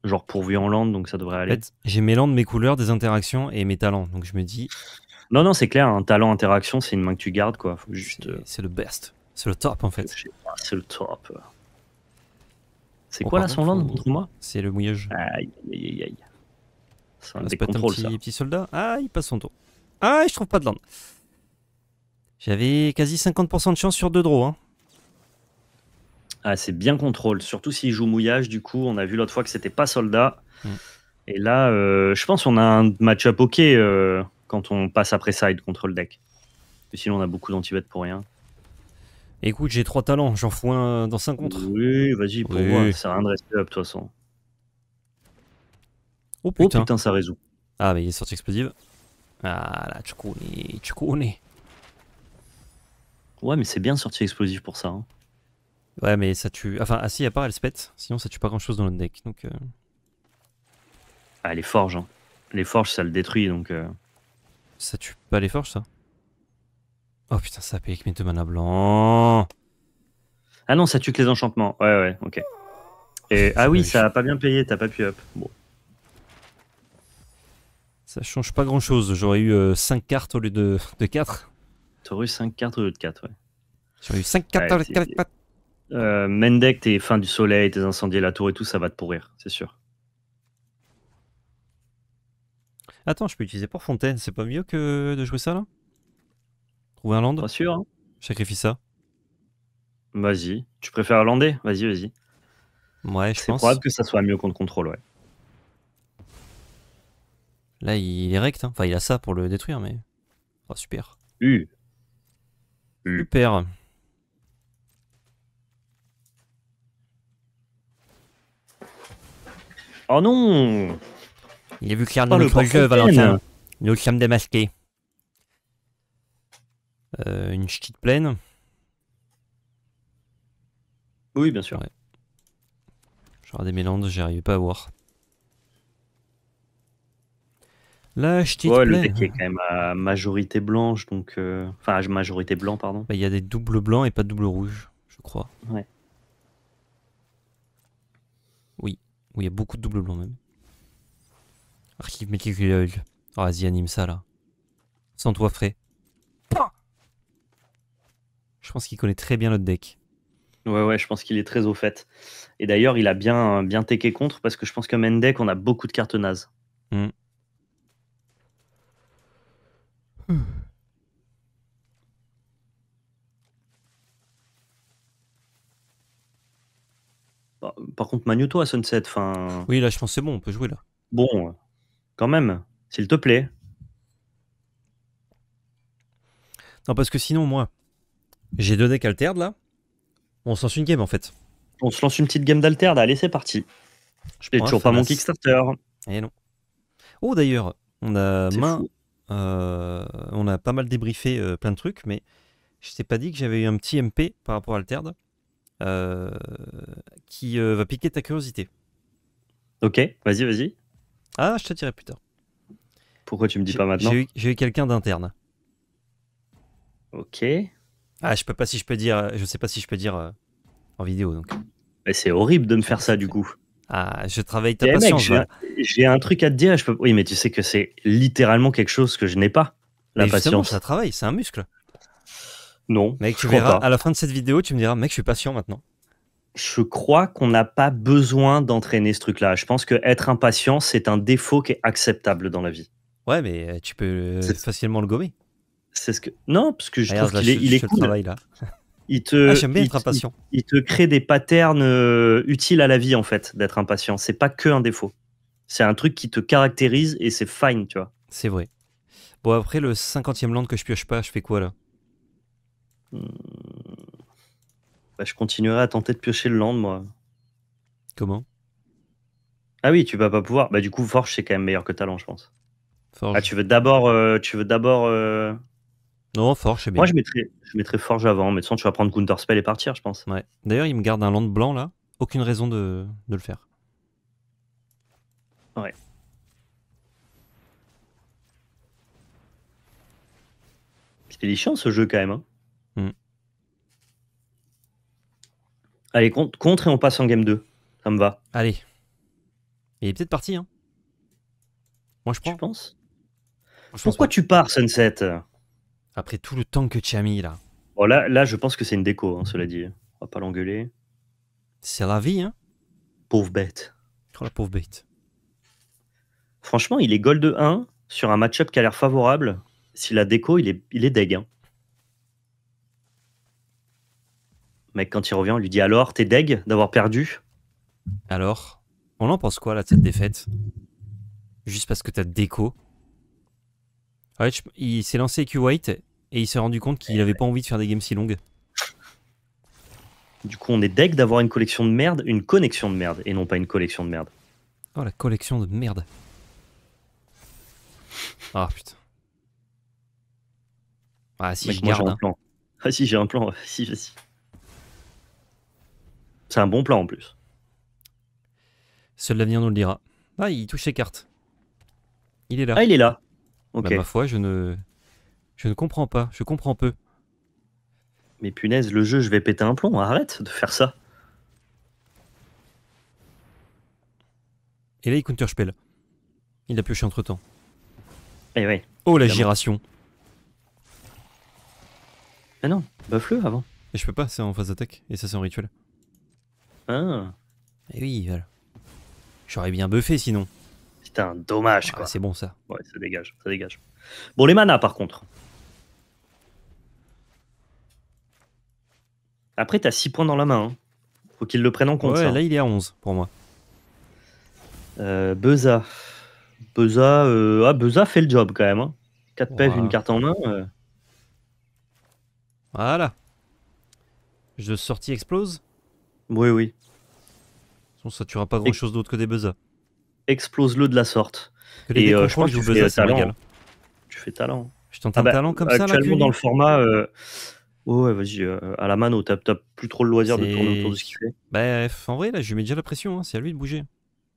genre pourvu en land, donc ça devrait aller. j'ai mes landes, mes couleurs, des interactions et mes talents. Donc je me dis. Non, non, c'est clair, un talent interaction, c'est une main que tu gardes, quoi. juste. Euh, c'est le best. C'est le top, en fait. C'est le top. C'est quoi là son land, montre-moi C'est le mouillage. Aïe, aïe, aïe, C'est un, petit Ah, il passe son tour. Ah, je trouve pas de land. J'avais quasi 50% de chance sur deux draws. Hein. Ah, c'est bien contrôle, surtout s'il joue mouillage. Du coup, on a vu l'autre fois que c'était pas soldat. Mm. Et là, euh, je pense qu'on a un match-up ok euh, quand on passe après side contre le deck. sinon, on a beaucoup danti pour rien. Écoute, j'ai trois talents, j'en fous un dans 5 contre. Oui, vas-y, pour moi, ça sert à rien de rester up, de toute façon. Oh, oh putain. ça résout. Ah, mais il est sorti explosive. Ah là, tu connais, tu connais. Ouais, mais c'est bien sorti explosif pour ça. Hein. Ouais, mais ça tue. Enfin, ah si, à part elle se pète, sinon ça tue pas grand chose dans le deck. Donc, euh... Ah, les forges. Hein. Les forges, ça le détruit donc. Euh. Ça tue pas les forges, ça Oh putain, ça a payé que mes deux manas blancs. Ah non, ça tue que les enchantements. Ouais, ouais, ok. Et, ah oui, ça a pas bien payé, t'as pas pu up. Bon. Ça change pas grand chose. J'aurais eu 5 euh, cartes au lieu de, de 4. T'aurais eu 5 cartes au lieu de 4, ouais. J'aurais eu 5 cartes au lieu de 4 euh, Mendek, tes fin du soleil, tes incendies la tour et tout, ça va te pourrir, c'est sûr. Attends, je peux utiliser pour Fontaine, c'est pas mieux que de jouer ça là Trouver un land Pas sûr. Hein. Sacrifie ça. Vas-y. Tu préfères lander Vas-y, vas-y. Ouais, je pense. C'est probable que ça soit mieux contre contrôle, ouais. Là, il est rect, hein. enfin, il a ça pour le détruire, mais. Oh, super. Super. Oh non Il a vu clairement dans notre jeu, Valentin. Nous sommes démasqués. Euh, une ch'tite pleine Oui, bien sûr. Genre des mélanges, j'arrive pas à voir. Là, pleine... ouais, le deck est quand même à majorité blanche, donc. Euh, enfin, Enfin, majorité blanc, pardon. Bah, il y a des doubles blancs et pas de double rouge, je crois. Ouais. Où il y a beaucoup de double blanc même. Archive méticuleuse. Oh, vas-y, anime ça là. Sans toi frais. Je pense qu'il connaît très bien notre deck. Ouais, ouais, je pense qu'il est très au fait. Et d'ailleurs, il a bien, bien teké contre parce que je pense que main deck, on a beaucoup de cartes nazes. Hmm. Hmm. Par, contre, Magnuto à Sunset, enfin. Oui, là, je pense c'est bon, on peut jouer là. Bon, euh, quand même, s'il te plaît. Non, parce que sinon, moi, j'ai deux decks Altered, là. On se lance une game en fait. On se lance une petite game d'Alterde. Allez, c'est parti. Je suis toujours pas mon Kickstarter. Et eh non. Oh, d'ailleurs, on a euh, on a pas mal débriefé euh, plein de trucs, mais je t'ai pas dit que j'avais eu un petit MP par rapport à Alterde. Euh, qui euh, va piquer ta curiosité. Ok, vas-y, vas-y. Ah, je te dirai plus tard. Pourquoi tu me dis pas maintenant J'ai eu, quelqu'un d'interne. Ok. Ah, je peux pas si je peux dire, je sais pas si je peux dire euh, en vidéo donc. Mais c'est horrible de me faire ça du coup. Ah, je travaille ta eh, patience. J'ai un, truc à te dire. Je peux... Oui, mais tu sais que c'est littéralement quelque chose que je n'ai pas. La mais patience. Ça travaille, c'est un muscle. Non. Mec, tu verras, à la fin de cette vidéo, tu me diras, mec, je suis patient maintenant. Je crois qu'on n'a pas besoin d'entraîner ce truc-là. Je pense que être impatient, c'est un défaut qui est acceptable dans la vie. Ouais, mais euh, tu peux euh, facilement le gommer. C'est ce que non, parce que je trouve qu'il est, il cool. <laughs> Il te, ah, te crée des patterns euh, utiles à la vie en fait d'être impatient. C'est pas que un défaut. C'est un truc qui te caractérise et c'est fine, tu vois. C'est vrai. Bon après le 50e land que je pioche pas, je fais quoi là Hmm. Bah, je continuerai à tenter de piocher le land, moi. Comment Ah oui, tu vas pas pouvoir. Bah, du coup, Forge, c'est quand même meilleur que Talent, je pense. Ah, tu veux d'abord. Euh, tu veux d'abord. Euh, non, Forge, c'est bien. Moi, je mettrais, je Forge avant, mais de toute façon, tu vas prendre Spell et partir, je pense. Ouais. D'ailleurs, il me garde un land blanc, là. Aucune raison de, le faire. Ouais. C'était délicieux, ce jeu quand même. Hein. Allez, contre, et on passe en game 2. Ça me va. Allez. Il est peut-être parti, hein. Moi, je pense. Pourquoi tu pars, Sunset Après tout le temps que tu as mis, là. là, je pense que c'est une déco, hein, cela dit. On va pas l'engueuler. C'est la vie, hein. Pauvre bête. Oh, la pauvre bête. Franchement, il est gold 1 sur un match-up qui a l'air favorable. Si la déco, il est, il est deg. Hein. mec, quand il revient, on lui dit alors, t'es deg d'avoir perdu Alors, on en pense quoi là de cette défaite Juste parce que t'as déco ouais, il s'est lancé Q-White et il s'est rendu compte qu'il avait pas envie de faire des games si longues. Du coup, on est deg d'avoir une collection de merde, une connexion de merde, et non pas une collection de merde. Oh, la collection de merde. Ah, putain. Ah, si, j'ai un hein. plan. Ah, si, j'ai un plan. Si, <laughs> vas c'est un bon plan en plus. Seul l'avenir nous le dira. Ah, il touche ses cartes. Il est là. Ah, il est là. Ok. Bah, ma foi, je ne, je ne comprends pas. Je comprends peu. Mais punaise, le jeu, je vais péter un plomb. Arrête de faire ça. Et là, il counterspell. Il a pioché entre temps. Eh Oh, la giration. Ah non, buff-le avant. Et je peux pas, c'est en phase d'attaque. Et ça, c'est en rituel. Ah. Et eh oui, voilà. J'aurais bien buffé sinon. un dommage ah, quoi. c'est bon ça. Ouais, ça dégage, ça dégage. Bon, les manas par contre. Après, t'as 6 points dans la main. Hein. Faut qu'il le prenne en compte. Ouais, là il est à 11 pour moi. Euh, Beza. euh... ah, Beza fait le job quand même. Hein. 4 voilà. une carte en main. Euh. Voilà. Je sortie explose oui, oui. Sinon, ça tuera pas grand chose d'autre que des buzzas. Explose-le de la sorte. Et euh, je pense que, tu, fais talent. Hein. tu fais talent. Je t'entends ah bah, talent comme ça Actuellement, dans le format. Euh, ouais, vas-y, euh, à la mano, t'as plus trop le loisir de tourner autour de ce qu'il fait. Bah, en vrai, là, je lui mets déjà la pression, hein, c'est à lui de bouger.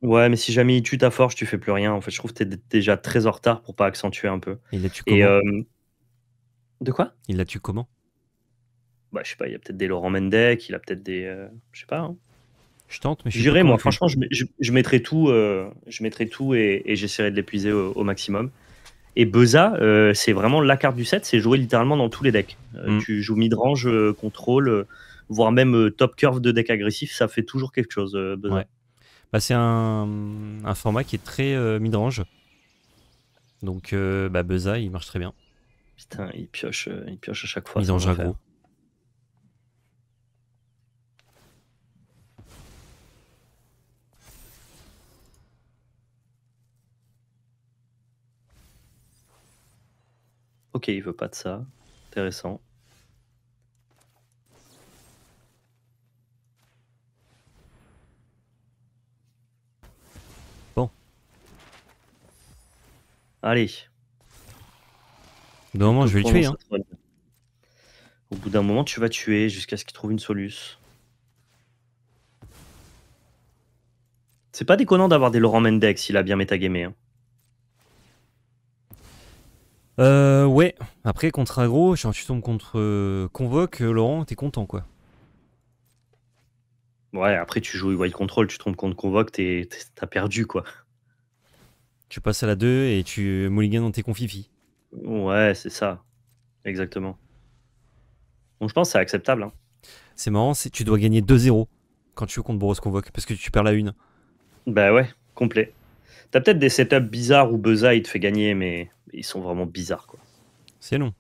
Ouais, mais si jamais il tue ta forge, tu fais plus rien. En fait, je trouve que t'es déjà très en retard pour pas accentuer un peu. Il la tué comment De quoi Il la tue comment bah, je sais pas, il y a peut-être des Laurent Mendek, il a peut-être des. Euh, je sais pas. Hein. Je tente, mais je J'irai, moi, franchement, je, je, mettrai tout, euh, je mettrai tout et, et j'essaierai de l'épuiser au, maximum. Et Beza, euh, c'est vraiment la carte du set, c'est jouer littéralement dans tous les decks. Mm. Tu joues mid-range, contrôle, voire même top curve de deck agressif, ça fait toujours quelque chose, Beza. Bah, c'est un, format qui est très mid-range. Donc, bah, Beza, il marche très bien. Putain, il pioche, il pioche à chaque fois. Midrange Ok, il veut pas de ça. Intéressant. Bon. Allez. Au bout d'un moment, je vais le tuer. Hein. Au bout d'un moment, tu vas tuer jusqu'à ce qu'il trouve une soluce. C'est pas déconnant d'avoir des Laurent Mendex, il a bien métagamé. Hein. Euh, ouais. Après, contre aggro, tu tombes contre euh, Convoque, euh, Laurent, t'es content, quoi. Ouais, après, tu joues Wild Control, tu tombes contre Convoque, t'as perdu, quoi. Tu passes à la 2 et tu mulligan dans tes confifi. Ouais, c'est ça. Exactement. Bon, je pense que c'est acceptable. Hein. C'est marrant, tu dois gagner 2-0 quand tu joues contre Boros Convoque, parce que tu perds la 1. Bah ouais, complet. T'as peut-être des setups bizarres où Beza il te fait gagner, mais ils sont vraiment bizarres quoi. C'est long.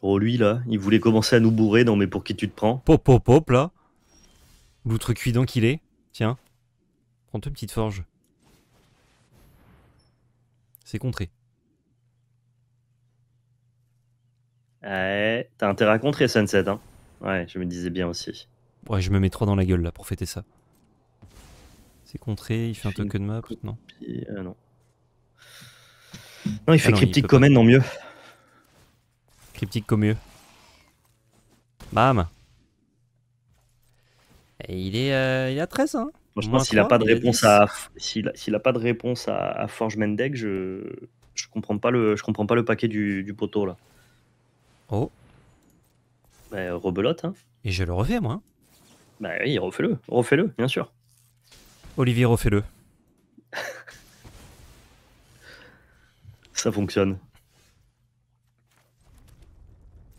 Oh lui là, il voulait commencer à nous bourrer, non mais pour qui tu te prends Pop pop pop là L'outre cuidant qu'il est, tiens. Prends-toi une petite forge. C'est contré. Ouais, t'as intérêt à contrer Sunset, hein Ouais, je me disais bien aussi. Ouais, je me mets trois dans la gueule là pour fêter ça. C'est contré, il fait un token map, non euh, non. non. il ah fait cryptique Command en mieux. Cryptique comme mieux. Bam il est, euh, hein. il est à 13, hein Franchement, s'il a pas, de réponse à, s'il a, pas de réponse à, Forge je je comprends pas le je comprends pas le paquet du, poteau là. Oh. Bah, rebelote hein. Et je le refais moi. Hein. Bah oui, refais-le, refais-le, bien sûr. Olivier, refais-le. Ça fonctionne.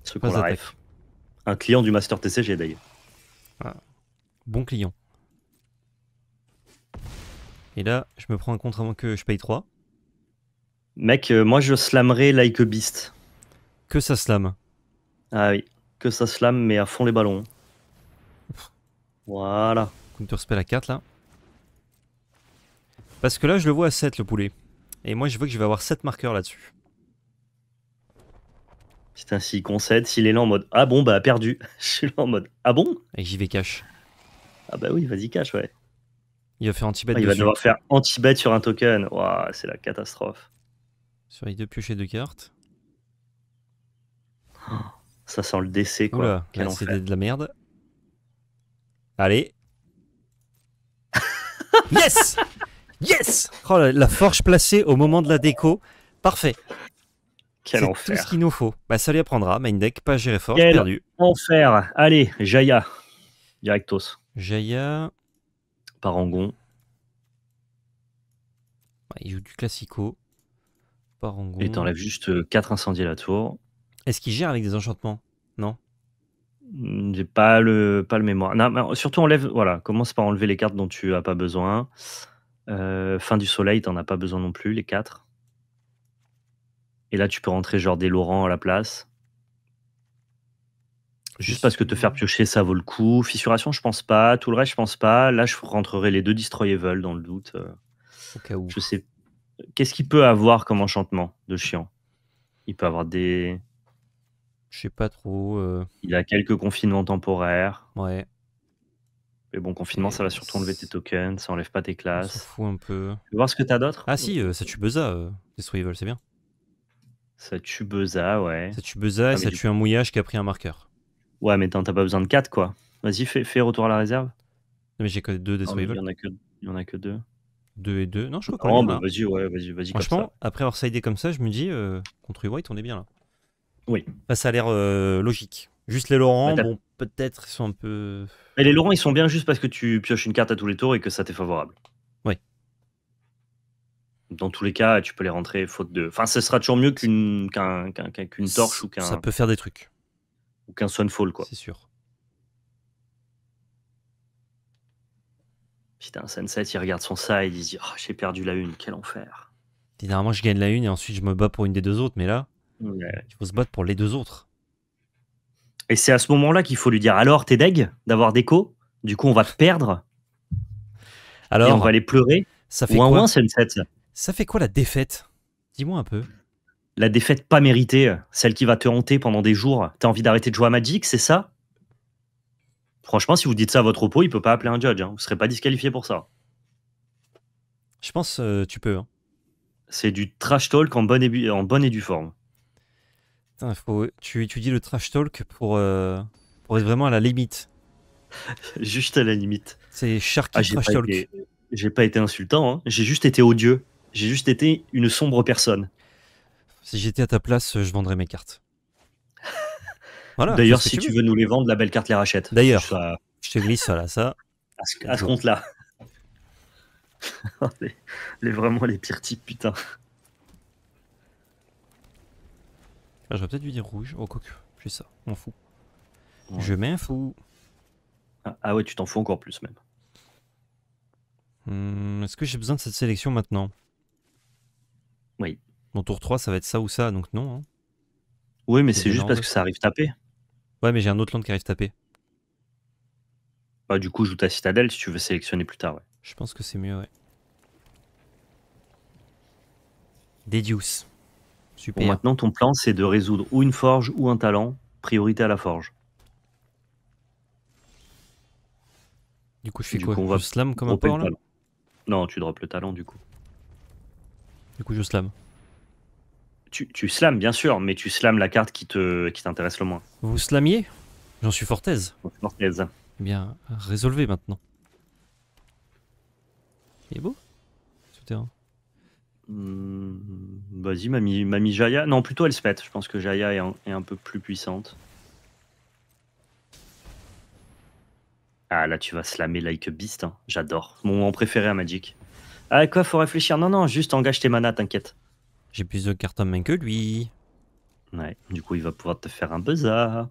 Ce qu'on Un client du Master TCG d'ailleurs. Bon client. Et là, je me prends un compte avant que je paye 3. Mec, euh, moi je slammerai like a beast. Que ça slame. Ah oui, que ça slame, mais à fond les ballons. voilà. spell à 4 là. Parce que là, je le vois à 7, le poulet. Et moi, je vois que je vais avoir 7 marqueurs là-dessus. C'est ainsi concède, s'il est là en mode Ah bon, bah perdu. <laughs> je suis là en mode Ah bon Et j'y vais cache. Ah bah oui, vas-y cache ouais. Il va faire anti-bet. Ah, il va devoir faire anti-bet sur un token. Waouh, c'est la catastrophe. Sur les deux piocher de cartes. <gasps> ça sent le décès, quoi. C'était c'est de la merde. Allez. <laughs> yes Yes oh, la, forge placée au moment de la déco. Parfait. Quel enfer. tout ce qu'il nous faut. Bah, ça lui apprendra. Main deck, pas géré forge, perdu. enfer. Allez, Jaya. Directos. Jaya. Parangon. Il joue du classico. Parangon. Et t'enlèves juste 4 euh, incendies à la tour. Est-ce qu'il gère avec des enchantements Non hmm, J'ai pas le, pas le mémoire. Non, surtout, enlève. Voilà, commence par enlever les cartes dont tu as pas besoin. Euh, fin du soleil, t'en as pas besoin non plus, les quatre. Et là, tu peux rentrer genre des Laurent à la place. Juste parce que te faire piocher, ça vaut le coup. Fissuration, je pense pas. Tout le reste, je pense pas. Là, je rentrerai les deux Evil dans le doute. Euh. Au cas où. Je sais. Qu'est-ce qu'il peut avoir comme enchantement de chiant Il peut avoir des. Je sais pas trop. Euh. Il a quelques confinements temporaires. Ouais. Mais bon, confinement, ça va surtout enlever tes tokens, ça enlève pas tes classes. Je un peu. Tu voir ce que t'as d'autre Ah si, ça tue Beza, euh, euh Destroyable, c'est bien. Ah, ça tue Beza, ouais. Ça tue Beza et ça tue un mouillage qui a pris un marqueur. Ouais, mais t'as pas besoin de 4, quoi. Vas-y, fais, retour à la réserve. Non, mais j'ai que 2 ah, Destroyable. Il y, en a que 2. 2 et 2 Non, je crois qu'on oh, bah, vas-y, ouais, vas-y, vas-y. Franchement, ça. après avoir sidé comme ça, je me dis, euh, contre White, on est bien là. Oui. ça a l'air euh, logique. Juste les Laurent, bah, bon, peut-être sont un peu. Mais les Laurent ils sont bien juste parce que tu pioches une carte à tous les tours et que ça t'est favorable. Oui. Dans tous les cas, tu peux les rentrer faute de. Enfin, ce sera toujours mieux qu'une qu'un, qu'une torche ou qu'un. Ça peut faire des trucs. Ou qu'un Sunfall, quoi. C'est sûr. un Sunset, il regarde son et il se dit oh, j'ai perdu la une, quel enfer. Généralement, je gagne la une et ensuite je me bats pour une des deux autres, mais là, il faut se battre pour les deux autres. Et c'est à ce moment-là qu'il faut lui dire alors, t'es deg d'avoir déco Du coup, on va te perdre. Alors, et on va aller pleurer. Ça fait quoi Ça fait quoi la défaite Dis-moi un peu. La défaite pas méritée, celle qui va te hanter pendant des jours. T'as envie d'arrêter de jouer à Magic, c'est ça Franchement, si vous dites ça à votre repos, il peut pas appeler un judge. Hein. Vous ne serez pas disqualifié pour ça. Je pense euh, tu peux. Hein. C'est du trash talk en bonne en bonne et due forme faut... tu étudies le trash talk pour, euh, pour être vraiment à la limite. <laughs> juste à la limite. C'est Sharky ah, Trash Talk. J'ai pas été insultant, hein. j'ai juste été odieux. J'ai juste été une sombre personne. Si j'étais à ta place, je vendrais mes cartes. <laughs> voilà, D'ailleurs, si tu veux. nous les vendre, la belle carte les rachète. D'ailleurs, je te glisse ça. À ce, compte-là. les, <laughs> vraiment les pires types, putain. Ah, je vais peut-être lui dire rouge. Oh, coq, j'ai ça, m'en fout. Je m'en fous. Ah, ah, ouais, tu t'en fous encore plus même. Hmm, est-ce que j'ai besoin de cette sélection maintenant Oui. Mon tour 3, ça va être ça ou ça, donc non. Hein. Oui, mais c'est juste parce que ça arrive taper. Ouais, mais j'ai un autre land qui arrive taper. Bah, du coup, joue ta citadelle si tu veux sélectionner plus tard, Je pense que c'est mieux, ouais. Dédius maintenant, ton plan, c'est de résoudre ou une forge ou un talent. Priorité à la forge. Du coup, je fais quoi coup, on va Je slam comme un le Non, tu drops le talent du coup. Du coup, je slam. Tu, tu bien sûr, mais tu slams la carte qui te qui t'intéresse le moins. Vous slamiez J'en suis fortez. Eh bien, résolvez maintenant. Il est beau, terrain. Hmm, vas-y, mamie, Jaya. Non, plutôt elle Elspeth. Je pense que Jaya est un, peu plus puissante. Ah là, tu vas slammer like a beast. Hein. J'adore. Mon moment préféré à Magic. Ah quoi, faut réfléchir. Non, non, juste engage tes manas, t'inquiète. J'ai plus de cartes en main que lui. Ouais, du coup, il va pouvoir te faire un buzzer.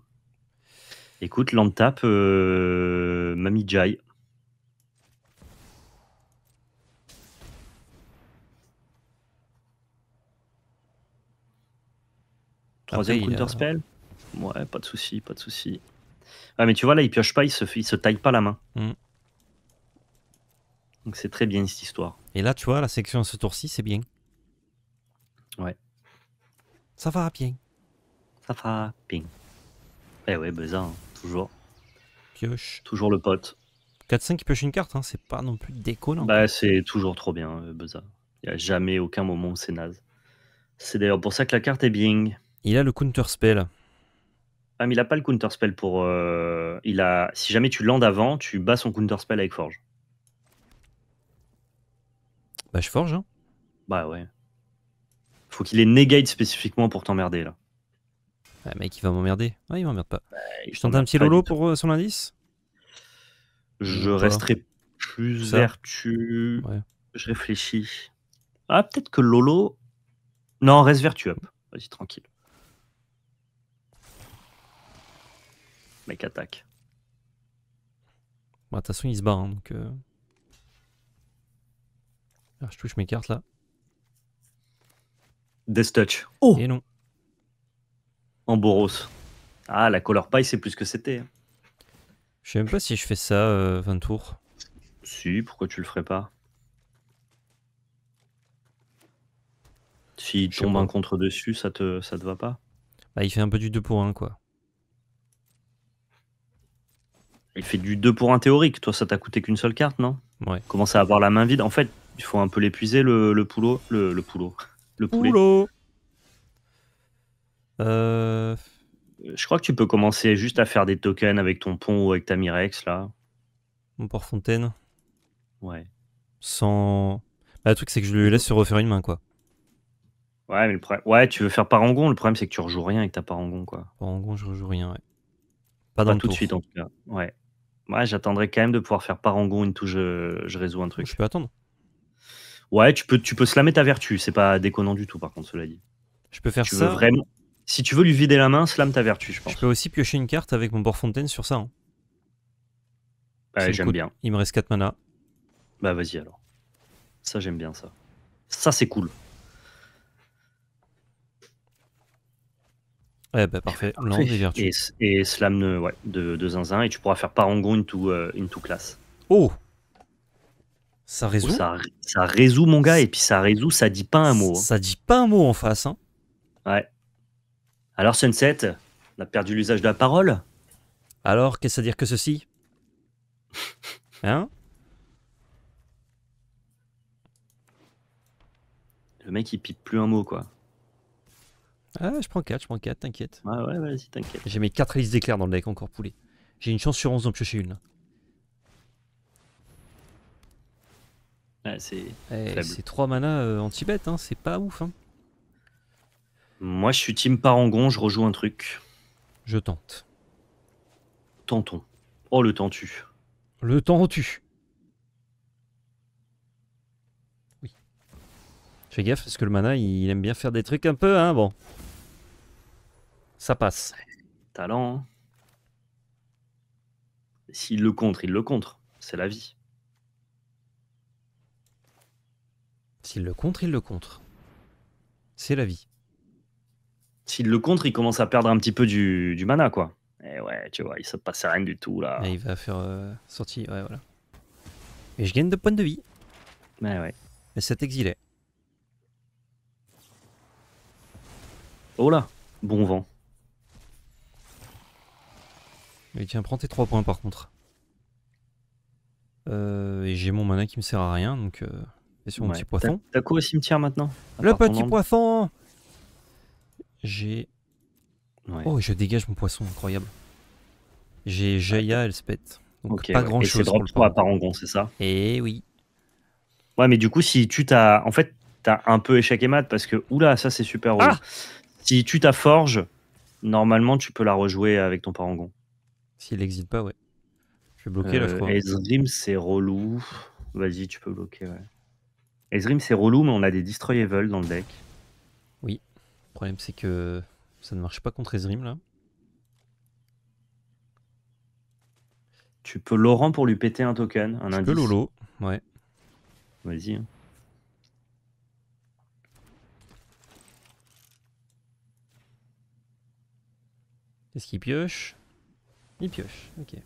Écoute, l'entape euh, Mamie Jaya. Troisième counter-spell Ouais, pas de souci, pas de souci. Ah, mais tu vois, là, il pioche pas, il se, il se taille pas la main. Mm. Donc c'est très bien cette histoire. Et là, tu vois, la section à ce tour-ci, c'est bien. Ouais. Ça va bien. Ça va bien. Eh ouais, Buzzard, hein, toujours. Pioche. Toujours le pote. 4-5 qui pioche une carte, hein, c'est pas non plus déconnant. Bah, c'est toujours trop bien, euh, Beza. Il n'y a jamais aucun moment où c'est naze. C'est d'ailleurs pour ça que la carte est bien. Il a le counter spell. Ah, mais il a pas le counter spell pour. Euh, il a. Si jamais tu landes avant, tu bats son counter spell avec forge. Bah, je forge. Hein. Bah ouais. Faut qu'il ait negate spécifiquement pour t'emmerder là. Ah, mec, il va m'emmerder. Ouais, ah, il m'emmerde pas. Bah, je tente un petit lolo pour euh, son indice Je resterai plus vertu. Je réfléchis. Ah peut-être que Lolo. Non, reste vertu up. Vas-y tranquille. attaque. Bah, de toute façon, il se barre hein, donc. Euh. Ah, je touche mes cartes là. Death Touch. Oh Et non. En Boros. Ah, la Color Pie, c'est plus que c'était. Hein. Je sais même pas si je fais ça 20 euh, tours. Si, pourquoi tu le ferais pas S'il tombe un contre dessus, ça te, ça te va pas Bah, il fait un peu du 2 pour 1, quoi. Il fait du 2 pour un théorique. Toi, ça t'a coûté qu'une seule carte, non Ouais. Commence à avoir la main vide. En fait, il faut un peu l'épuiser, le, le poulot. Le, poulot. Le poulet. Poulot. Euh. Je crois que tu peux commencer juste à faire des tokens avec ton pont ou avec ta Mirex, là. Mon port fontaine Ouais. Sans. Bah, le truc, c'est que je lui laisse se refaire une main, quoi. Ouais, mais le problème... Ouais, tu veux faire parangon, le problème c'est que tu rejoues rien avec ta parangon, quoi. Parangon, je rejoue rien, ouais. Pas, dans tout de suite, en tout cas. Ouais. Ouais, j'attendrai quand même de pouvoir faire parangon une touche, euh, je, résous un truc. Je peux attendre. Ouais, tu peux, tu peux slammer ta vertu. C'est pas déconnant du tout, par contre, cela dit. Je peux faire ça. vraiment... Si tu veux lui vider la main, slam ta vertu, je pense. Je peux aussi piocher une carte avec mon bord fontaine sur ça. Hein. j'aime bien. Il me reste 4 mana. Bah, vas-y alors. Ça, j'aime bien ça. Ça, c'est cool. Ouais, ben parfait. et Et, et Slam ouais, de, de, Zinzin. Et tu pourras faire Parangon into, euh, into classe Oh Ça oh, résout ça, ça, résout, mon gars. Et puis ça résout, ça dit pas un mot. Hein. Ça, dit pas un mot en face. Hein. Ouais. Alors, Sunset, on a perdu l'usage de la parole Alors, qu'est-ce à dire que ceci <laughs> Hein Le mec, il pipe plus un mot, quoi. Ah, je prends 4, je prends 4, t'inquiète. Ah ouais, vas-y, t'inquiète. J'ai mes 4 hélices d'éclairs dans le deck, encore poulet. J'ai une chance sur 11 d'en piocher une c'est. Eh, c'est 3 mana euh, anti-bête, hein, c'est pas ouf. Hein. Moi, je suis team parangon, je rejoue un truc. Je tente. Tentons. Oh, le temps Le temps tue. Oui. Fais gaffe, parce que le mana, il aime bien faire des trucs un peu, hein, bon ça passe. Talent. Hein. S'il le contre, il le contre. C'est la vie. S'il le contre, il le contre. C'est la vie. S'il le contre, il commence à perdre un petit peu du, mana, quoi. Et eh ouais, tu vois, il se passe rien du tout, là. il va faire euh, sortir, sortie, ouais, voilà. Et je gagne deux points de vie. Mais ouais. Mais cet exilé. Oh là, bon vent. Mais tiens, prends tes 3 points par contre. Euh, et j'ai mon mana qui me sert à rien, donc euh, c'est sur mon petit poisson. T'as quoi au cimetière maintenant Le petit poisson J'ai. Oh, je dégage mon poisson, incroyable. J'ai Jaya Elspeth. Donc pas grand chose. c'est drop c'est ça Eh oui. Ouais, mais du coup, si tu t'as. En fait, t'as un peu échec et mat parce que, oula, ça c'est super ah Si tu t'as forge, normalement tu peux la rejouer avec ton parangon. S'il n'existe pas, ouais. Je vais bloquer là, euh, Ezrim, c'est relou. Vas-y, tu peux bloquer, ouais. Ezrim, c'est relou, mais on a des Destroy Evil dans le deck. Oui. Le problème, c'est que ça ne marche pas contre Ezrim, là. Tu peux Laurent pour lui péter un token, un je indice. Peux Lolo, ouais. Vas-y. Hein. est ce qu'il pioche il pioche, ok.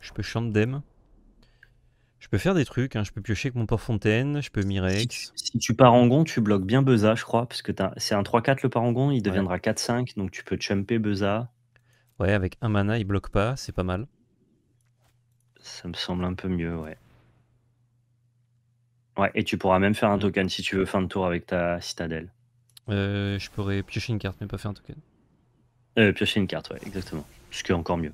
Je peux dem. Je peux faire des trucs, hein. je peux piocher avec mon port fontaine, je peux Mirex. Si tu, pars en parangon, tu bloques bien Beza, je crois, parce que c'est un 3-4 le parangon, il deviendra 4-5, donc tu peux chumper Beza. Ouais, avec un mana, il bloque pas, c'est pas mal. Ça me semble un peu mieux, ouais. Ouais, et tu pourras même faire un token si tu veux fin de tour avec ta citadelle. Euh, je pourrais piocher une carte, mais pas faire un token. Euh, piocher une carte, ouais, exactement. Ce qui est encore mieux.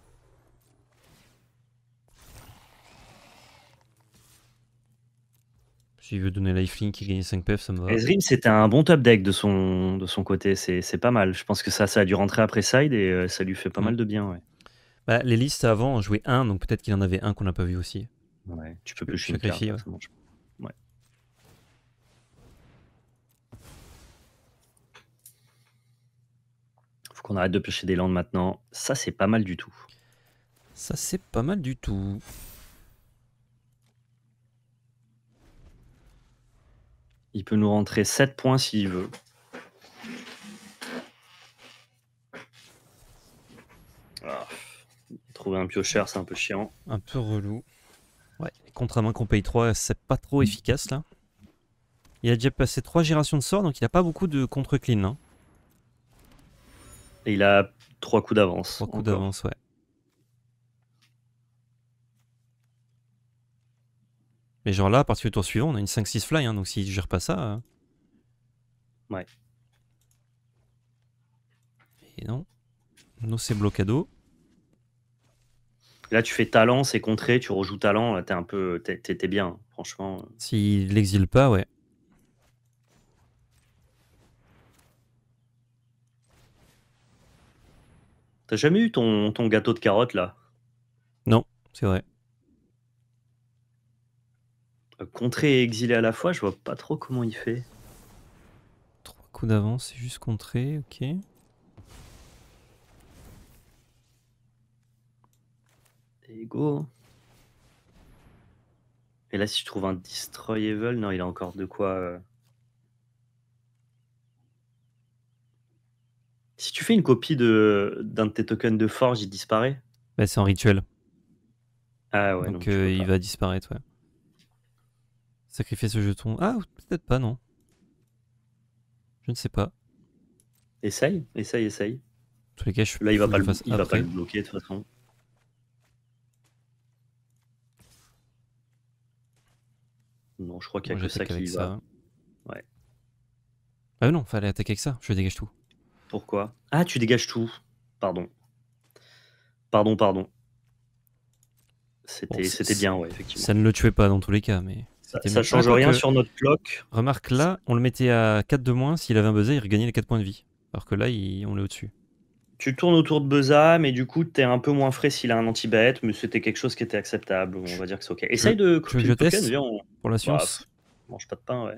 S'il veut donner lifelink et gagne 5 PF, ça me va. Ezrim, c'était un bon top deck de son, de son côté. C'est pas mal. Je pense que ça, ça a dû rentrer après side et euh, ça lui fait pas mm. mal de bien. Ouais. Bah, les listes avant, on jouait un, donc peut-être qu'il en avait un qu'on n'a pas vu aussi. Ouais, tu peux piocher une carte. qu'on arrête de piocher des landes maintenant. Ça, c'est pas mal du tout. Ça, c'est pas mal du tout. Il peut nous rentrer 7 points s'il veut. Ah, trouver un piocheur, c'est un peu chiant. Un peu relou. Ouais, Contrairement qu'on paye 3, c'est pas trop efficace là. Il a déjà passé 3 générations de sorts, donc il a pas beaucoup de contre-clean. Hein il a trois coups d'avance. Trois coups d'avance, ouais. Mais genre là, parce que du tour suivant, on a une 5-6 fly, hein, donc s'il gère pas ça. Hein. Ouais. Et non. Non, c'est blocado. Là, tu fais talent, c'est contré, tu rejoues talent, là, t'es un peu. T'es bien, hein, franchement. S'il l'exile pas, ouais. T'as jamais eu ton, ton gâteau de carottes là Non, c'est vrai. Euh, Contrer et exilé à la fois, je vois pas trop comment il fait. Trois coups d'avance, c'est juste contré, ok. Et go. Et là, si je trouve un Destroy Evil, non, il a encore de quoi. Euh, Si tu fais une copie d'un de tes tokens de forge, il disparaît bah, C'est en rituel. Ah ouais. Donc, donc euh, il va disparaître, ouais. Sacrifier ce jeton. Ah, peut-être pas, non. Je ne sais pas. Essaye, essaye, essaye. Là, il va, pas le, il va pas le bloquer de toute façon. Non, je crois qu'il y a un que ça qui va. Ça. Ouais. Ah non, fallait attaquer avec ça. Je dégage tout. Pourquoi Ah, tu dégages tout. Pardon. Pardon, pardon. C'était, bien, ouais, effectivement. Ça ne le tuait pas dans tous les cas, mais. Ça, change ah, rien euh, sur notre bloc. Remarque, là, on le mettait à 4 de moins. S'il avait un buzzer, il regagnait les 4 points de vie. Alors que là, on est au-dessus. Tu tournes autour de Beza, mais du coup, t'es un peu moins frais s'il a un anti mais c'était quelque chose qui était acceptable. On va dire que c'est ok. Essaye de. Pour la science bah, Mange pas de pain, ouais.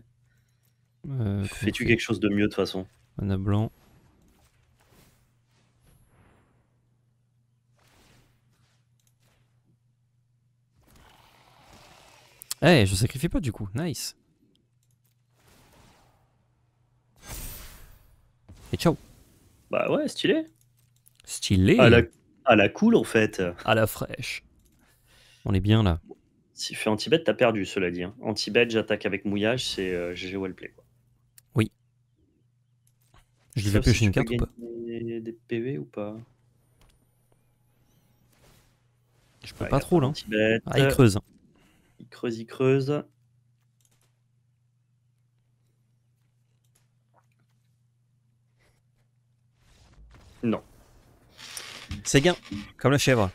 Euh, Fais-tu quelque chose de mieux de toute façon Mana blanc. Eh, je sacrifie pas du coup, nice. Et ciao. Bah ouais, stylé. Stylé. À la, à la cool en fait. À la fraîche. On est bien là. Si fait fais anti-bet, t'as perdu, cela dit. Hein. Anti-bet, j'attaque avec mouillage, c'est GG euh, wellplay. Quoi. Oui. Je vais piocher pêcher une carte ou pas des PV ou pas Je peux ah, pas trop là. Hein. Ah, il creuse. Hein. Il creuse, il creuse. Non. C'est bien, comme la chèvre.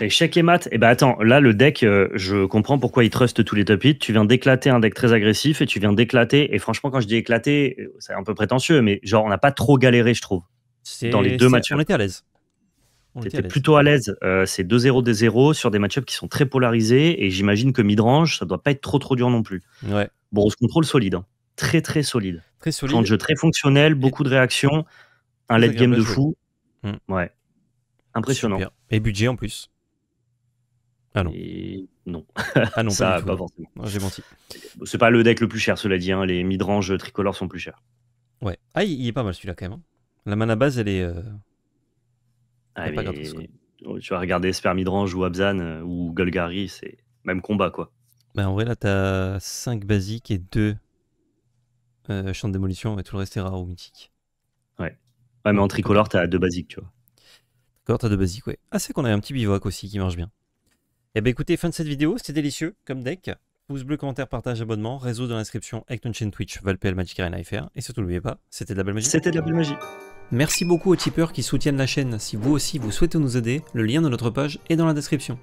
Échec et mat. Et eh bien, attends, là le deck, euh, je comprends pourquoi il trust tous les top hits. Tu viens d'éclater un deck très agressif et tu viens d'éclater. Et franchement, quand je dis éclater, euh, c'est un peu prétentieux, mais genre on n'a pas trop galéré, je trouve. Dans les deux matchs. On était à l'aise. On plutôt à l'aise. Euh, c'est 2-0 des 0 sur des match qui sont très polarisés. Et j'imagine que mid-range, ça doit pas être trop trop dur non plus. Ouais. se contrôle solide. Hein. Très très solide. Très solide. Un jeu très fonctionnel, beaucoup de réactions. Un late game de fou. Hmm. Ouais. Impressionnant. Et budget en plus. Ah non. Non. Ah non, <laughs> ça, pas, forcément. J'ai menti. C'est pas le deck le plus cher, cela dit. Hein. Les range tricolores sont plus chers. Ouais. Ah, il est pas mal celui-là quand même. Hein. La mana base, elle est. Euh, ah, oh, tu vas regarder Spermidrange ou Abzan euh, ou Golgari, c'est même combat quoi. Bah en vrai là t'as 5 basiques et 2 euh, champs de démolition et tout le reste est rare ou mythique. Ouais. Ouais mais en tricolore t'as 2 basiques tu vois. D'accord t'as 2 basiques ouais. Ah c'est qu'on a un petit bivouac aussi qui marche bien. Et eh ben écoutez fin de cette vidéo c'était délicieux comme deck. Pouce bleu, commentaire, partage, abonnement, réseau dans l'inscription, avec notre chaîne Twitch, ValPL, Magic Arena FR. Et surtout, n'oubliez pas, c'était de la belle magie. C'était de la belle magie. Merci beaucoup aux tipeurs qui soutiennent la chaîne. Si vous aussi vous souhaitez nous aider, le lien de notre page est dans la description.